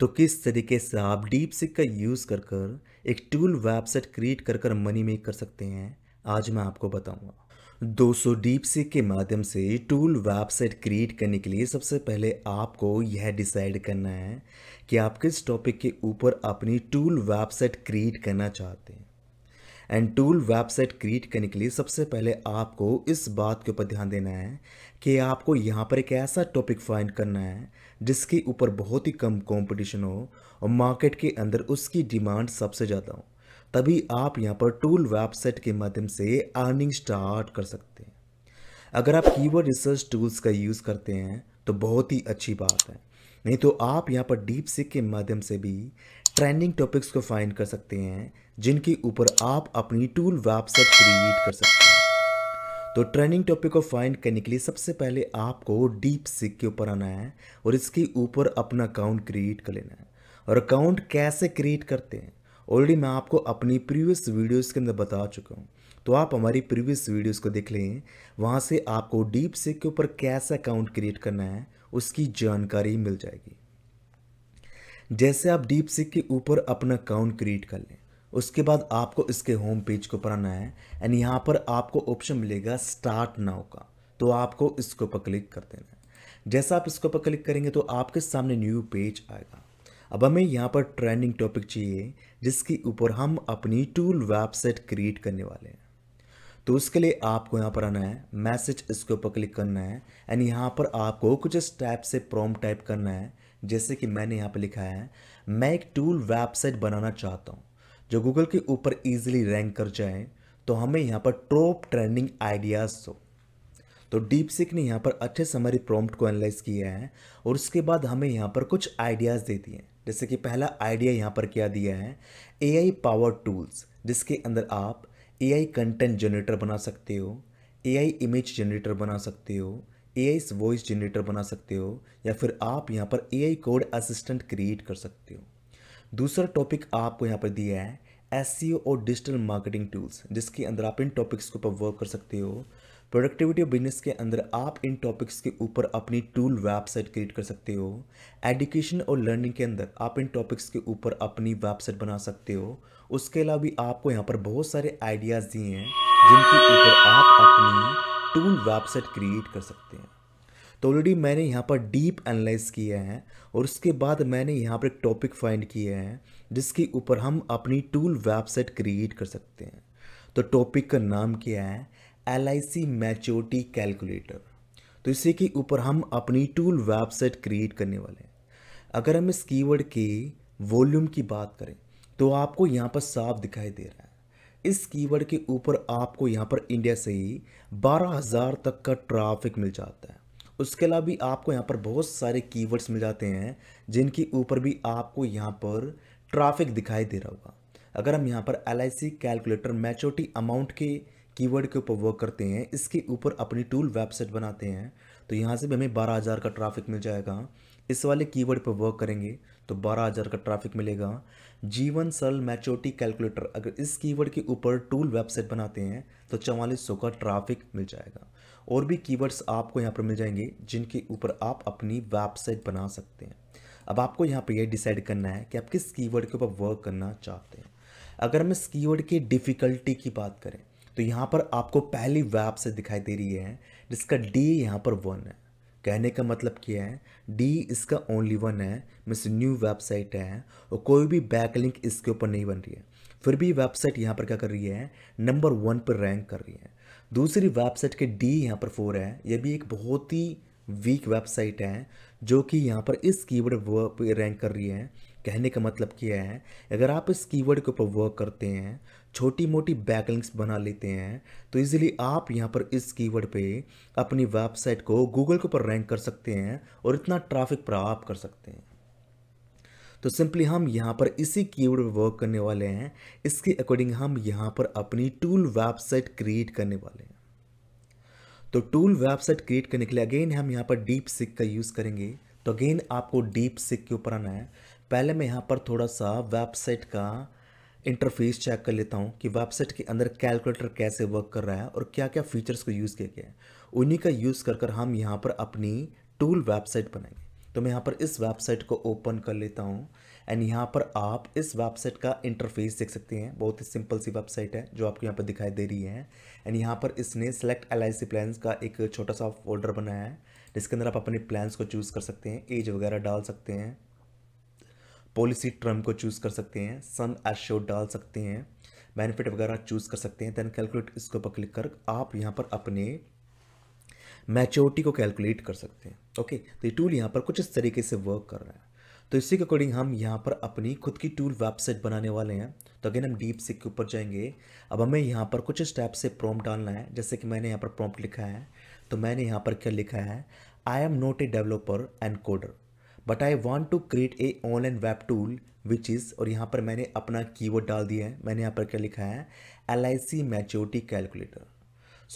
तो किस तरीके से आप डीप सिक का यूज़ कर कर एक टूल वेबसाइट क्रिएट कर कर मनी मेक कर सकते हैं आज मैं आपको बताऊंगा सौ डीप सिक के माध्यम से टूल वेबसाइट क्रिएट करने के लिए सबसे पहले आपको यह डिसाइड करना है कि आप किस टॉपिक के ऊपर अपनी टूल वेबसाइट क्रिएट करना चाहते हैं एंड टूल वेबसाइट क्रिएट करने के लिए सबसे पहले आपको इस बात के ऊपर ध्यान देना है कि आपको यहाँ पर एक ऐसा टॉपिक फाइंड करना है जिसके ऊपर बहुत ही कम कंपटीशन हो और मार्केट के अंदर उसकी डिमांड सबसे ज़्यादा हो तभी आप यहाँ पर टूल वेबसाइट के माध्यम से अर्निंग स्टार्ट कर सकते हैं अगर आप कीवर्ड रिसर्च टूल्स का यूज़ करते हैं तो बहुत ही अच्छी बात है नहीं तो आप यहाँ पर डीप सिक के माध्यम से भी ट्रेंडिंग टॉपिक्स को फाइंड कर सकते हैं जिनके ऊपर आप अपनी टूल वेबसाइट क्रिएट कर सकते हैं तो ट्रेंडिंग टॉपिक को फाइंड करने के लिए सबसे पहले आपको डीप सिक के ऊपर आना है और इसके ऊपर अपना अकाउंट क्रिएट कर लेना है और अकाउंट कैसे क्रिएट करते हैं ऑलरेडी मैं आपको अपनी प्रीवियस वीडियोस के अंदर बता चुका हूँ तो आप हमारी प्रीवियस वीडियोस को देख लें वहाँ से आपको डीप सिक के ऊपर कैसे अकाउंट क्रिएट करना है उसकी जानकारी मिल जाएगी जैसे आप डीप सिक के ऊपर अपना अकाउंट क्रिएट कर लें उसके बाद आपको इसके होम पेज को पर आना है एंड यहाँ पर आपको ऑप्शन मिलेगा स्टार्ट नाउ का तो आपको इसके ऊपर क्लिक कर देना है जैसा आप इसके ऊपर क्लिक करेंगे तो आपके सामने न्यू पेज आएगा अब हमें यहाँ पर ट्रेंडिंग टॉपिक चाहिए जिसके ऊपर हम अपनी टूल वेबसाइट क्रिएट करने वाले हैं तो उसके लिए आपको यहाँ पर आना है मैसेज इसके ऊपर क्लिक करना है एंड यहाँ पर आपको कुछ स्टेप से प्रॉम टाइप करना है जैसे कि मैंने यहाँ पर लिखा है मैं एक टूल वेबसाइट बनाना चाहता हूँ जो गूगल के ऊपर ईजिली रैंक कर जाए तो हमें यहाँ पर टॉप ट्रेंडिंग आइडियाज़ हो तो डीप सिक ने यहाँ पर अच्छे से हमारी प्रॉम्प्ट को एनालाइज किया है और उसके बाद हमें यहाँ पर कुछ आइडियाज़ दे दिए जैसे कि पहला आइडिया यहाँ पर क्या दिया है ए आई पावर टूल्स जिसके अंदर आप ए आई कंटेंट जनरेटर बना सकते हो ए आई इमेज जनरेटर बना सकते हो ए आई वॉइस जनरेटर बना सकते हो या फिर आप यहाँ पर A I code assistant create कर सकते हो दूसरा टॉपिक आपको यहाँ पर दिया है एस e और डिजिटल मार्केटिंग टूल्स जिसके अंदर आप इन टॉपिक्स के ऊपर वर्क कर सकते हो प्रोडक्टिविटी और बिजनेस के अंदर आप इन टॉपिक्स के ऊपर अपनी टूल वेबसाइट क्रिएट कर सकते हो एडुकेशन और लर्निंग के अंदर आप इन टॉपिक्स के ऊपर अपनी वेबसाइट बना सकते हो उसके अलावा भी आपको यहाँ पर बहुत सारे आइडियाज़ दिए हैं जिनके ऊपर आप अपनी टूल वेबसाइट क्रिएट कर सकते हैं तो ऑलरेडी मैंने यहाँ पर डीप एनालाइज किए हैं और उसके बाद मैंने यहाँ पर एक टॉपिक फाइंड किए हैं जिसके ऊपर हम अपनी टूल वेबसाइट क्रिएट कर सकते हैं तो टॉपिक का नाम क्या है L I C maturity calculator तो इसी के ऊपर हम अपनी टूल वेबसाइट क्रिएट करने वाले हैं अगर हम इस कीवर्ड के वॉल्यूम की बात करें तो आपको यहाँ पर साफ दिखाई दे रहा है इस कीवर्ड के ऊपर आपको यहाँ पर इंडिया से ही बारह हज़ार तक का ट्रैफिक मिल जाता है उसके अलावा भी आपको यहाँ पर बहुत सारे कीवर्ड्स मिल जाते हैं जिनके ऊपर भी आपको यहाँ पर ट्रैफिक दिखाई दे रहा होगा अगर हम यहाँ पर एल कैलकुलेटर मैच्योरिटी अमाउंट के कीवर्ड के ऊपर वर्क करते हैं इसके ऊपर अपनी टूल वेबसाइट बनाते हैं तो यहाँ से भी हमें बारह हज़ार का ट्रैफिक मिल जाएगा इस वाले कीवर्ड पर वर्क करेंगे तो बारह हज़ार का ट्रैफिक मिलेगा जीवन सरल मैच्योरिटी कैलकुलेटर अगर इस कीवर्ड के ऊपर टूल वेबसाइट बनाते हैं तो चवालीस सौ का ट्रैफिक मिल जाएगा और भी कीवर्ड्स आपको यहाँ पर मिल जाएंगे जिनके ऊपर आप अपनी वेबसाइट बना सकते हैं अब आपको यहाँ पर यह डिसाइड करना है कि आप किस कीवर्ड के ऊपर वर्क करना चाहते हैं अगर हम इस कीवर्ड की डिफ़िकल्टी की बात करें तो यहाँ पर आपको पहली वेबसाइट दिखाई दे रही है जिसका डी यहाँ पर वन है कहने का मतलब क्या है डी इसका ओनली वन है मिस न्यू वेबसाइट है और कोई भी बैकलिंक इसके ऊपर नहीं बन रही है फिर भी वेबसाइट यहाँ पर क्या कर रही है नंबर वन पर रैंक कर रही है दूसरी वेबसाइट के डी यहाँ पर फोर है यह भी एक बहुत ही वीक वेबसाइट है जो कि यहाँ पर इस कीवर्ड वर्क रैंक कर रही है कहने का मतलब क्या है अगर आप इस कीवर्ड के ऊपर वर्क करते हैं छोटी मोटी बैकलिंग्स बना लेते हैं तो इजीली आप यहाँ पर इस कीवर्ड पे अपनी वेबसाइट को गूगल के ऊपर रैंक कर सकते हैं और इतना ट्रैफिक प्राप्त कर सकते हैं तो सिंपली हम यहाँ पर इसी कीवर्ड पर वर्क करने वाले हैं इसके अकॉर्डिंग हम यहाँ पर अपनी टूल वेबसाइट क्रिएट करने वाले हैं तो टूल वेबसाइट क्रिएट करने के लिए अगेन हम यहाँ पर डीप सिक का यूज़ करेंगे तो अगेन आपको डीप सिक के ऊपर आना है पहले मैं यहाँ पर थोड़ा सा वेबसाइट का इंटरफेस चेक कर लेता हूँ कि वेबसाइट के अंदर कैलकुलेटर कैसे वर्क कर रहा है और क्या क्या फीचर्स को यूज़ किया गया है उन्हीं का यूज़ कर कर हम यहाँ पर अपनी टूल वेबसाइट बनाएंगे तो मैं यहाँ पर इस वेबसाइट को ओपन कर लेता हूँ एंड यहाँ पर आप इस वेबसाइट का इंटरफेस देख सकते हैं बहुत ही सिंपल सी वेबसाइट है जो आपको यहाँ पर दिखाई दे रही है एंड यहाँ पर इसने सेलेक्ट एल आई का एक छोटा सा फोल्डर बनाया है जिसके अंदर आप अपने प्लान्स को चूज़ कर सकते हैं एज वगैरह डाल सकते हैं पॉलिसी टर्म को चूज़ कर सकते हैं सम एश्योर डाल सकते हैं बेनिफिट वगैरह चूज़ कर सकते हैं देन कैलकुलेट इसके ऊपर क्लिक कर आप यहाँ पर अपने मैच्योरिटी को कैलकुलेट कर सकते हैं ओके तो ये टूल यहाँ पर कुछ इस तरीके से वर्क कर रहा है तो इसी के अकॉर्डिंग हम यहाँ पर अपनी खुद की टूल वेबसाइट बनाने वाले हैं तो अगेन हम डीप सिक के ऊपर जाएंगे अब हमें यहाँ पर कुछ स्टेप से प्रॉम्प्ट डालना है जैसे कि मैंने यहाँ पर प्रॉम्प्ट लिखा है तो मैंने यहाँ पर क्या लिखा है I am not a developer and coder but I want to create a online web tool which is और यहाँ पर मैंने अपना कीवर्ड डाल दिया है मैंने यहाँ पर क्या लिखा है L I C maturity calculator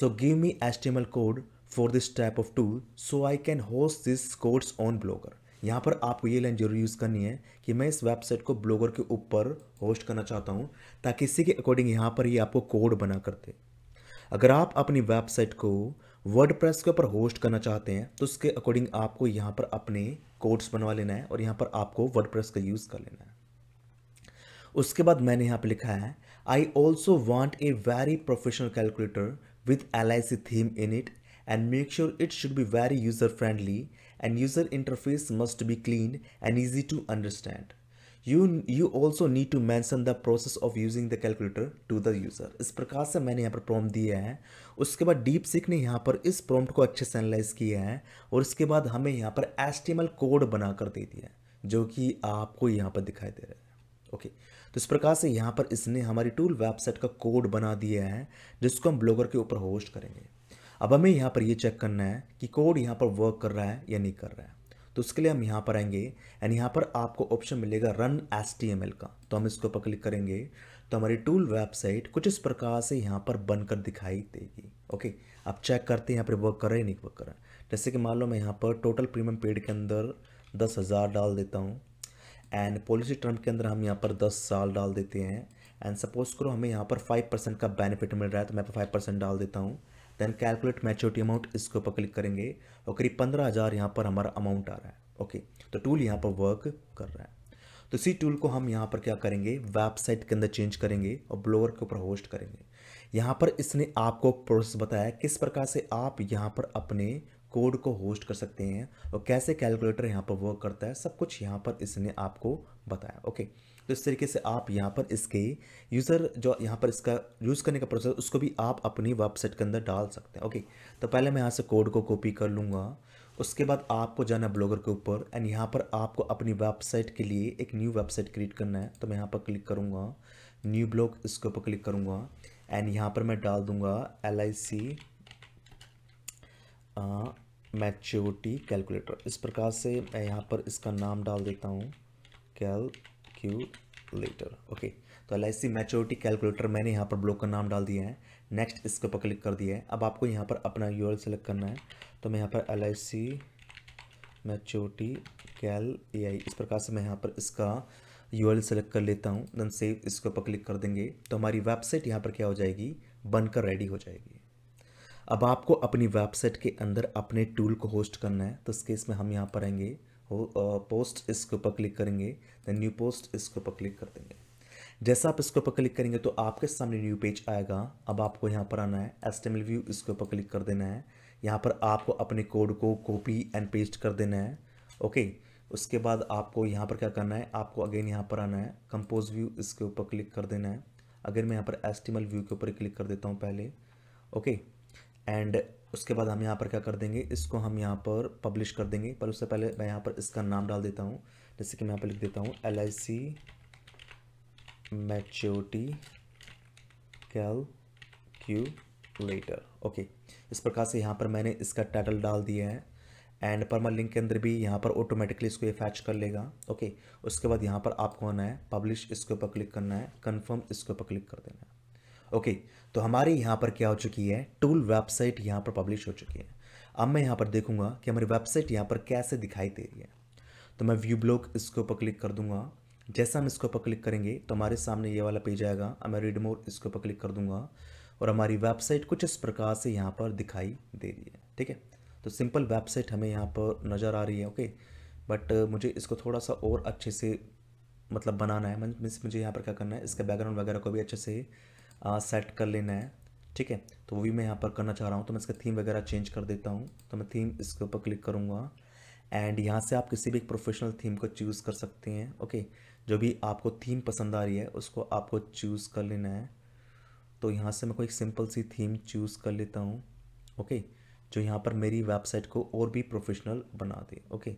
so give me HTML code for this type of tool so I can host this course on Blogger यहाँ पर आपको ये लाइन जरूर यूज़ करनी है कि मैं इस वेबसाइट को ब्लॉगर के ऊपर होस्ट करना चाहता हूँ ताकि इसी के अकॉर्डिंग यहाँ पर ही आपको कोड बना करते अगर आप अपनी वेबसाइट को वर्ड प्रेस के ऊपर होस्ट करना चाहते हैं तो उसके अकॉर्डिंग आपको यहाँ पर अपने कोड्स बनवा लेना है और यहाँ पर आपको वर्ड प्रेस का यूज़ कर लेना है उसके बाद मैंने यहाँ पर लिखा है I also want a very professional calculator with L I C theme in it and make sure it should be very user friendly and user interface must be clean and easy to understand. You, you also need to mention the process of using the calculator to the user. इस प्रकार से मैंने यहाँ पर prompt दिया है उसके बाद डीप सिक ने यहाँ पर इस प्रॉम्प्ट को अच्छे से एनालाइज किया है और इसके बाद हमें यहाँ पर एस्टिमल कोड बनाकर दे दिया है जो कि आपको यहाँ पर दिखाई दे रहा है ओके okay. तो इस प्रकार से यहाँ पर इसने हमारी टूल वेबसाइट का कोड बना दिया है जिसको हम ब्लॉगर के ऊपर होस्ट करेंगे अब हमें यहाँ पर ये चेक करना है कि कोड यहाँ पर वर्क कर रहा है या नहीं कर रहा है तो उसके लिए हम यहाँ पर आएंगे एंड यहाँ पर आपको ऑप्शन मिलेगा रन एस का तो हम इसके ऊपर क्लिक करेंगे तो हमारी टूल वेबसाइट कुछ इस प्रकार से यहाँ पर बनकर दिखाई देगी ओके आप चेक करते हैं यहाँ पर वर्क कर रहे हैं नहीं वर्क कर रहा है जैसे कि मान लो मैं यहाँ पर टोटल प्रीमियम पेड के अंदर दस हज़ार डाल देता हूँ एंड पॉलिसी टर्म के अंदर हम यहाँ पर दस साल डाल देते हैं एंड सपोज करो हमें यहाँ पर फाइव परसेंट का बेनिफिट मिल रहा है तो मैं फाइव परसेंट डाल देता हूँ देन कैलकुलेट मैच्योरिटी अमाउंट इसके ऊपर क्लिक करेंगे और करीब पंद्रह हज़ार यहाँ पर हमारा अमाउंट आ रहा है ओके तो टूल यहाँ पर वर्क कर रहा है तो इसी टूल को हम यहाँ पर क्या करेंगे वेबसाइट के अंदर चेंज करेंगे और ब्लोअर के ऊपर होस्ट करेंगे यहाँ पर इसने आपको प्रोसेस बताया किस प्रकार से आप यहाँ पर अपने कोड को होस्ट कर सकते हैं और कैसे कैलकुलेटर यहाँ पर वर्क करता है सब कुछ यहाँ पर इसने आपको बताया ओके तो इस तरीके से आप यहाँ पर इसके यूज़र जो यहाँ पर इसका यूज़ करने का प्रोसेस उसको भी आप अपनी वेबसाइट के अंदर डाल सकते हैं ओके तो पहले मैं यहाँ से कोड को कॉपी कर लूँगा उसके बाद आपको जाना ब्लॉगर के ऊपर एंड यहाँ पर आपको अपनी वेबसाइट के लिए एक न्यू वेबसाइट क्रिएट करना है तो मैं यहाँ पर क्लिक करूँगा न्यू ब्लॉग इसके ऊपर क्लिक करूँगा एंड यहाँ पर मैं डाल दूँगा L I C maturity calculator इस प्रकार से मैं यहाँ पर इसका नाम डाल देता हूँ कैल कैलकुलेटर ओके तो एल आई मैच्योरिटी कैलकुलेटर मैंने यहाँ पर ब्लॉक का नाम डाल दिया है नेक्स्ट इसके ऊपर क्लिक कर दिया है अब आपको यहाँ पर अपना यू सेलेक्ट करना है तो मैं यहाँ पर एल आई मैच्योरिटी कैल ए इस प्रकार से मैं यहाँ पर इसका यू सेलेक्ट कर लेता हूँ देन सेव इसके ऊपर क्लिक कर देंगे तो हमारी वेबसाइट यहाँ पर क्या हो जाएगी बनकर रेडी हो जाएगी अब आपको अपनी वेबसाइट के अंदर अपने टूल को होस्ट करना है तो इसके इसमें हम यहाँ पर आएंगे पोस्ट इसके ऊपर क्लिक करेंगे देन न्यू पोस्ट इसके ऊपर क्लिक कर देंगे जैसा आप इसके ऊपर क्लिक करेंगे तो आपके सामने न्यू पेज आएगा अब आपको यहाँ पर आना है एस्टेमल व्यू इसके ऊपर क्लिक कर देना है यहाँ पर आपको अपने कोड को कॉपी एंड पेस्ट कर देना है ओके उसके बाद आपको यहाँ पर क्या करना है आपको अगेन यहाँ पर आना है कंपोज व्यू इसके ऊपर क्लिक कर देना है अगर मैं यहाँ पर एस्टिमल व्यू के ऊपर क्लिक कर देता हूँ पहले ओके okay. एंड उसके बाद हम यहाँ पर क्या कर देंगे इसको हम यहाँ पर पब्लिश कर देंगे पर उससे पहले मैं यहाँ पर इसका नाम डाल देता हूँ जैसे कि मैं यहाँ पर लिख देता हूँ L I C maturity calculator okay इस प्रकार से यहाँ पर मैंने इसका टाइटल डाल दिया है एंड परमा लिंक के अंदर भी यहाँ पर ऑटोमेटिकली इसको ये फैच कर लेगा ओके उसके बाद यहाँ पर आपको आना है पब्लिश इसके ऊपर क्लिक करना है कन्फर्म इसके ऊपर क्लिक कर देना है ओके तो हमारे यहाँ पर क्या हो चुकी है टूल वेबसाइट यहाँ पर पब्लिश हो चुकी है अब मैं यहाँ पर देखूँगा कि हमारी वेबसाइट यहाँ पर कैसे दिखाई दे रही है तो मैं व्यू ब्लॉक इसके ऊपर क्लिक कर दूंगा जैसा हम इसके ऊपर क्लिक करेंगे तो हमारे सामने ये वाला पेज आएगा मैं रीड मोर इसके ऊपर क्लिक कर दूंगा और हमारी वेबसाइट कुछ इस प्रकार से यहाँ पर दिखाई दे रही है ठीक है तो सिंपल वेबसाइट हमें यहाँ पर नज़र आ रही है ओके बट मुझे इसको थोड़ा सा और अच्छे से मतलब बनाना है मीन्स मुझे यहाँ पर क्या करना है इसका बैकग्राउंड वगैरह को भी अच्छे से सेट कर लेना है ठीक है तो वो भी मैं यहाँ पर करना चाह रहा हूँ तो मैं इसका थीम वगैरह चेंज कर देता हूँ तो मैं थीम इसके ऊपर क्लिक करूँगा एंड यहाँ से आप किसी भी एक प्रोफेशनल थीम को चूज़ कर सकते हैं ओके जो भी आपको थीम पसंद आ रही है उसको आपको चूज़ कर लेना है तो यहाँ से मैं कोई सिंपल सी थीम चूज़ कर लेता हूँ ओके जो यहाँ पर मेरी वेबसाइट को और भी प्रोफेशनल बना दे ओके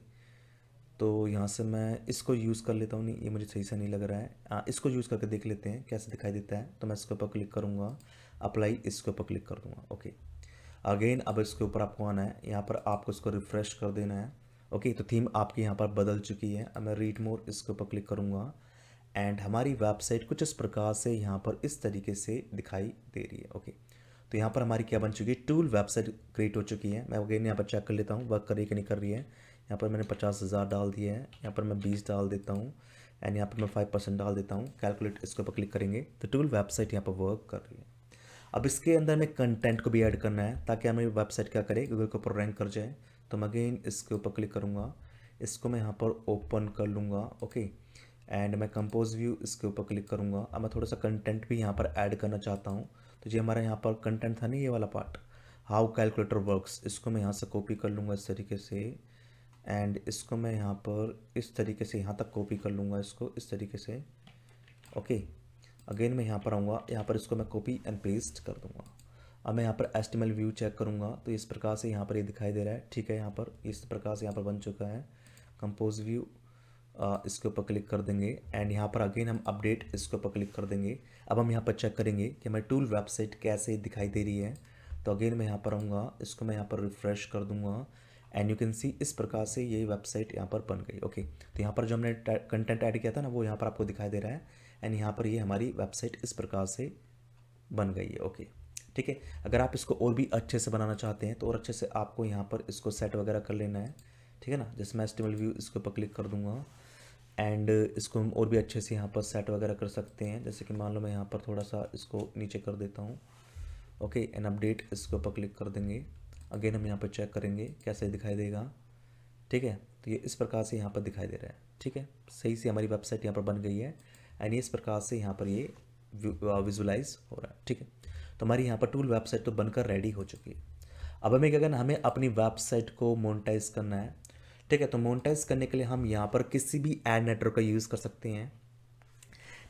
तो यहाँ से मैं इसको यूज़ कर लेता हूँ नहीं ये मुझे सही से नहीं लग रहा है आ, हाँ, इसको यूज़ करके देख लेते हैं कैसे दिखाई देता है तो मैं इसके ऊपर क्लिक करूँगा अप्लाई इसके ऊपर क्लिक कर दूँगा ओके अगेन अब इसके ऊपर आपको आना है यहाँ पर आपको इसको रिफ़्रेश कर देना है ओके तो थीम आपकी यहाँ पर बदल चुकी है अब मैं रीड मोर इसके ऊपर क्लिक करूँगा एंड हमारी वेबसाइट कुछ इस प्रकार से यहाँ पर इस तरीके से दिखाई दे रही है ओके तो यहाँ पर हमारी क्या बन चुकी है टूल वेबसाइट क्रिएट हो चुकी है मैं अगेन यहाँ पर चेक कर लेता हूँ वर्क कर रही है कि नहीं कर रही है यहाँ पर मैंने पचास हज़ार डाल दिए हैं यहाँ पर मैं बीस डाल देता हूँ एंड यहाँ पर मैं फाइव परसेंट डाल देता हूँ कैलकुलेट इसके ऊपर क्लिक करेंगे तो टूल वेबसाइट यहाँ पर वर्क कर रही है अब इसके अंदर हमें कंटेंट को भी ऐड करना है ताकि हमें वेबसाइट क्या करे गूगल के ऊपर रैंक कर जाए तो मैं अगेन इसके ऊपर क्लिक करूँगा इसको मैं यहाँ पर ओपन कर लूँगा ओके एंड मैं कंपोज व्यू इसके ऊपर क्लिक करूँगा अब मैं थोड़ा सा कंटेंट भी यहाँ पर ऐड करना चाहता हूँ तो ये हमारा यहाँ पर कंटेंट था नहीं ये वाला पार्ट हाउ कैलकुलेटर वर्क्स इसको मैं यहाँ से कॉपी कर लूँगा इस तरीके से एंड इसको मैं यहाँ पर इस तरीके से यहाँ तक कॉपी कर लूँगा इसको इस तरीके से ओके अगेन मैं यहाँ पर आऊँगा यहाँ पर इसको मैं कॉपी एंड पेस्ट कर दूँगा अब मैं यहाँ पर एस्टिमल व्यू चेक करूँगा तो इस प्रकार से यहाँ पर ये यह दिखाई दे रहा है ठीक है यहाँ पर इस प्रकार से यहाँ पर बन चुका है कंपोज व्यू इसके ऊपर क्लिक कर देंगे एंड यहाँ पर अगेन हम अपडेट इसके ऊपर क्लिक कर देंगे अब हम यहाँ पर चेक करेंगे कि हमारी टूल वेबसाइट कैसे दिखाई दे रही है तो अगेन मैं यहाँ पर आऊँगा इसको मैं यहाँ पर रिफ़्रेश कर दूँगा एंड यू कैन सी इस प्रकार से ये वेबसाइट यहाँ पर बन गई ओके तो यहाँ पर जो हमने कंटेंट ऐड किया था ना वो यहाँ पर आपको दिखाई दे रहा है एंड यहाँ पर ये हमारी वेबसाइट इस प्रकार से बन गई है ओके ठीक है अगर आप इसको और भी अच्छे से बनाना चाहते हैं तो और अच्छे से आपको यहाँ पर इसको सेट वगैरह कर लेना है ठीक है ना जैसे मैं एस्टिमल व्यू इसके ऊपर क्लिक कर दूंगा एंड इसको हम और भी अच्छे से यहाँ पर सेट वगैरह कर सकते हैं जैसे कि मान लो मैं यहाँ पर थोड़ा सा इसको नीचे कर देता हूँ ओके एंड अपडेट इसके ऊपर क्लिक कर देंगे अगेन हम यहाँ पर चेक करेंगे कैसे दिखाई देगा ठीक है तो ये इस प्रकार से यहाँ पर दिखाई दे रहा है ठीक है सही से हमारी वेबसाइट यहाँ पर बन गई है एंड इस प्रकार से यहाँ पर ये विजुलाइज uh, हो रहा है ठीक है तो हमारी यहाँ पर टूल वेबसाइट तो बनकर रेडी हो चुकी है अब हमें क्या करना हमें अपनी वेबसाइट को मोनिटाइज करना है ठीक है तो मोनिटाइज़ करने के लिए हम यहाँ पर किसी भी एड नेटवर्क का यूज़ कर सकते हैं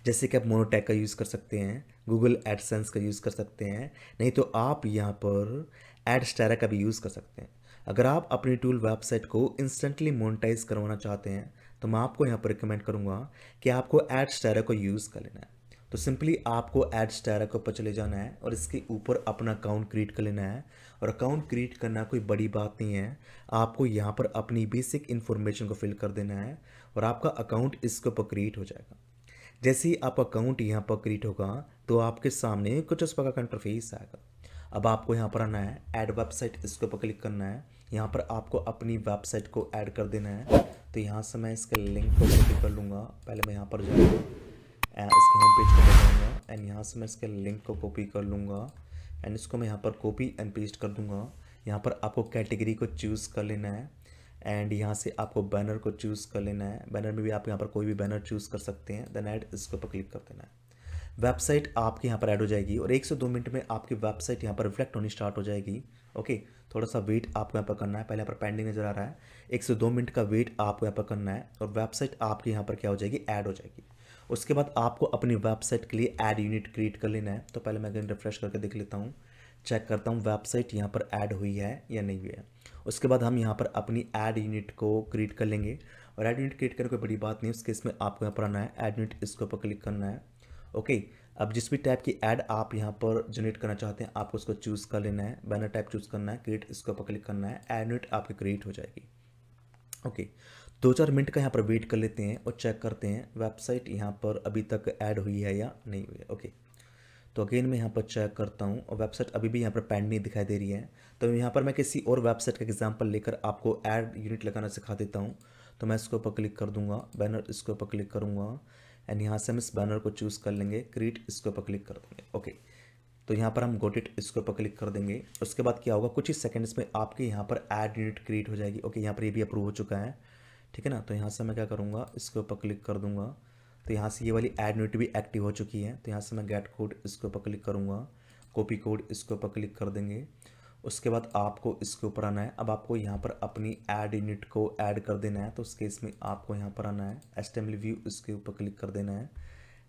जैसे कि आप मोनोटैक का यूज़ कर सकते हैं गूगल एडसेंस का यूज़ कर सकते हैं नहीं तो आप यहाँ पर एड स्टेरा का भी यूज़ कर सकते हैं अगर आप अपनी टूल वेबसाइट को इंस्टेंटली मोनिटाइज करवाना चाहते हैं तो मैं आपको यहाँ पर रिकमेंड करूँगा कि आपको एड स्टेरा को यूज़ कर लेना है तो सिंपली आपको एड स्टेरा के ऊपर चले जाना है और इसके ऊपर अपना अकाउंट क्रिएट कर लेना है और अकाउंट क्रिएट करना कोई बड़ी बात नहीं है आपको यहाँ पर अपनी बेसिक इन्फॉर्मेशन को फिल कर देना है और आपका अकाउंट इसके ऊपर क्रिएट हो जाएगा जैसे ही आपका अकाउंट यहाँ पर क्रिएट होगा तो आपके सामने कुछ उस प्रकार का इंटरफेस आएगा अब आपको यहाँ पर आना है ऐड वेबसाइट इसके ऊपर क्लिक करना है यहाँ पर आपको अपनी वेबसाइट को ऐड कर देना है तो यहाँ से मैं इसके लिंक को क्लिक कर लूँगा पहले मैं यहाँ पर जाऊँगा इसके होम पेज को जाऊँगा एंड यहाँ से मैं इसके लिंक को कॉपी कर लूँगा एंड इसको मैं यहाँ पर कॉपी एंड पेस्ट कर दूँगा यहाँ पर आपको कैटेगरी को चूज़ कर लेना है एंड यहाँ से आपको बैनर को चूज़ कर लेना है बैनर में भी आप यहाँ पर कोई भी बैनर चूज़ कर सकते हैं देन ऐड इसके ऊपर क्लिक कर देना है वेबसाइट आपके यहाँ पर ऐड हो जाएगी और एक से दो मिनट में आपकी वेबसाइट यहाँ पर रिफ्लेक्ट होनी स्टार्ट हो जाएगी ओके थोड़ा सा वेट आपको यहाँ पर करना है पहले यहाँ पर पेंडिंग नज़र आ रहा है एक से दो मिनट का वेट आपको यहाँ पर करना है और वेबसाइट आपके यहाँ पर क्या हो जाएगी ऐड हो जाएगी उसके बाद आपको अपनी वेबसाइट के लिए ऐड यूनिट क्रिएट कर लेना है तो पहले मैं अगेन रिफ्रेश करके देख लेता हूँ चेक करता हूँ वेबसाइट यहाँ पर ऐड हुई है या नहीं हुई है उसके बाद हम यहाँ पर अपनी ऐड यूनिट को क्रिएट कर लेंगे और ऐड यूनिट क्रिएट करने कोई बड़ी बात नहीं उसके इसमें आपको यहाँ पर आना है ऐड यूनिट इसके ऊपर क्लिक करना है ओके अब जिस भी टाइप की एड आप यहाँ पर जनरेट करना चाहते हैं आपको उसको चूज़ कर लेना है बैनर टाइप चूज़ करना है क्रिएट इसके ऊपर क्लिक करना है एड यूनिट आपकी क्रिएट हो जाएगी ओके दो चार मिनट का यहाँ पर वेट कर लेते हैं और चेक करते हैं वेबसाइट यहाँ पर अभी तक ऐड हुई है या नहीं हुई है ओके तो अगेन मैं यहाँ पर चेक करता हूँ और वेबसाइट अभी भी यहाँ पर पैंड नहीं दिखाई दे रही है तो यहाँ पर मैं किसी और वेबसाइट का एग्जाम्पल लेकर आपको ऐड यूनिट लगाना सिखा देता हूँ तो मैं इसके ऊपर क्लिक कर दूँगा बैनर इसके ऊपर क्लिक करूँगा एंड यहाँ से हम इस बैनर को चूज़ कर लेंगे क्रिएट इसके ऊपर क्लिक कर देंगे ओके तो यहाँ पर हम गोट इट इसके ऊपर क्लिक कर देंगे उसके बाद क्या होगा कुछ ही सेकंड्स में आपके यहाँ पर एड यूनिट क्रिएट हो जाएगी ओके यहाँ पर ये भी अप्रूव हो चुका है ठीक है ना तो यहाँ से मैं क्या करूँगा इसके ऊपर क्लिक कर दूँगा तो यहाँ से ये वाली एड यूनिट भी एक्टिव हो चुकी है तो यहाँ से मैं गेट कोड इसके ऊपर क्लिक करूँगा कॉपी कोड इसके ऊपर क्लिक कर देंगे उसके बाद आपको इसके ऊपर आना है अब आपको यहाँ पर अपनी एड यूनिट को ऐड कर देना है तो उस केस में आपको यहाँ पर आना है एस्टेमली व्यू इसके ऊपर क्लिक कर देना है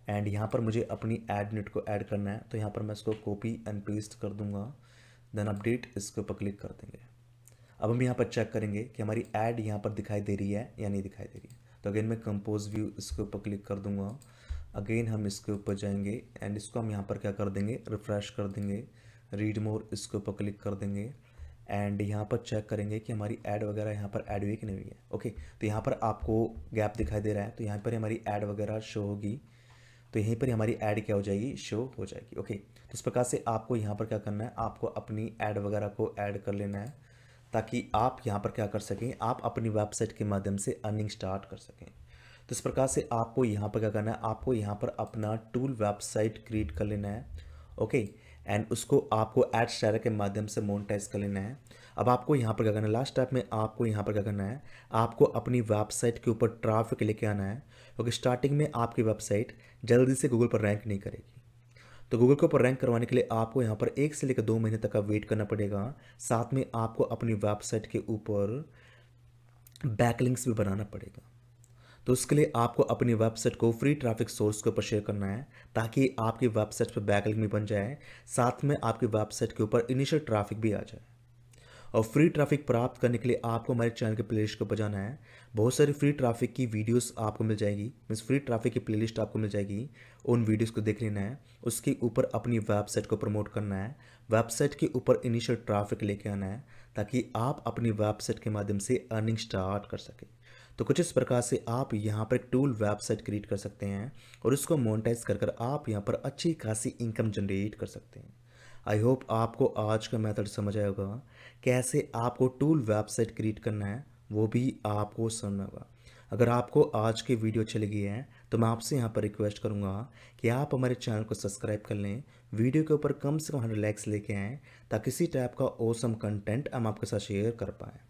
एंड यहाँ पर मुझे अपनी एड यूनिट को ऐड करना है तो यहाँ पर मैं इसको कॉपी एंड पेस्ट कर दूँगा देन अपडेट इसके ऊपर क्लिक कर देंगे अब हम यहाँ पर चेक करेंगे कि हमारी ऐड यहाँ पर दिखाई दे रही है या नहीं दिखाई दे रही है तो अगेन मैं कंपोज व्यू इसके ऊपर क्लिक कर दूँगा अगेन हम इसके ऊपर जाएंगे एंड इसको हम यहाँ पर क्या कर देंगे रिफ्रेश कर देंगे रीड मोर इसके ऊपर क्लिक कर देंगे एंड यहाँ पर चेक करेंगे कि हमारी ऐड वगैरह यहाँ पर ऐड हुई कि नहीं हुई है ओके तो यहाँ पर आपको गैप दिखाई दे रहा है तो यहाँ पर हमारी ऐड वगैरह शो होगी तो यहीं पर हमारी ऐड क्या हो जाएगी शो हो जाएगी ओके तो इस प्रकार से आपको यहाँ पर क्या करना है आपको अपनी ऐड वगैरह को ऐड कर लेना है ताकि आप यहाँ पर क्या कर सकें आप अपनी वेबसाइट के माध्यम से अर्निंग स्टार्ट कर सकें तो इस प्रकार से आपको यहाँ पर क्या करना है आपको यहाँ पर अपना टूल वेबसाइट क्रिएट कर लेना है ओके okay, एंड उसको आपको एड शेयर के माध्यम से मोनिटाइज कर लेना है अब आपको यहाँ पर क्या करना है लास्ट स्टेप में आपको यहाँ पर क्या करना है आपको अपनी वेबसाइट के ऊपर ट्राफिक लेके आना है क्योंकि स्टार्टिंग में आपकी वेबसाइट जल्दी से गूगल पर रैंक नहीं करेगी तो गूगल के ऊपर रैंक करवाने के लिए आपको यहाँ पर एक से लेकर दो महीने तक का वेट करना पड़ेगा साथ में आपको अपनी वेबसाइट के ऊपर बैकलिंक्स भी बनाना पड़ेगा तो उसके लिए आपको अपनी वेबसाइट को फ्री ट्रैफिक सोर्स के ऊपर शेयर करना है ताकि आपकी वेबसाइट पर बैकलिंग भी बन जाए साथ में आपकी वेबसाइट के ऊपर इनिशियल ट्रैफिक भी आ जाए और फ्री ट्रैफिक प्राप्त करने के लिए आपको हमारे चैनल के प्लेलिस्ट को जाना है बहुत सारी फ्री ट्रैफिक की वीडियोस आपको मिल जाएगी मीन्स फ्री ट्रैफिक की प्लेलिस्ट आपको मिल जाएगी उन वीडियोस को देख लेना है उसके ऊपर अपनी वेबसाइट को प्रमोट करना है वेबसाइट के ऊपर इनिशियल ट्रैफिक लेके आना है ताकि आप अपनी वेबसाइट के माध्यम से अर्निंग स्टार्ट कर सकें तो कुछ इस प्रकार से आप यहाँ पर एक टूल वेबसाइट क्रिएट कर सकते हैं और इसको मोनिटाइज कर कर आप यहाँ पर अच्छी खासी इनकम जनरेट कर सकते हैं आई होप आपको आज का मेथड समझ आया होगा कैसे आपको टूल वेबसाइट क्रिएट करना है वो भी आपको समझ होगा अगर आपको आज की वीडियो अच्छी लगी है तो मैं आपसे यहाँ पर रिक्वेस्ट करूँगा कि आप हमारे चैनल को सब्सक्राइब कर लें वीडियो के ऊपर कम से कम हंड्रेड लैक्स लेके आएँ ताकि इसी टाइप का ओसम कंटेंट हम आपके साथ शेयर कर पाएँ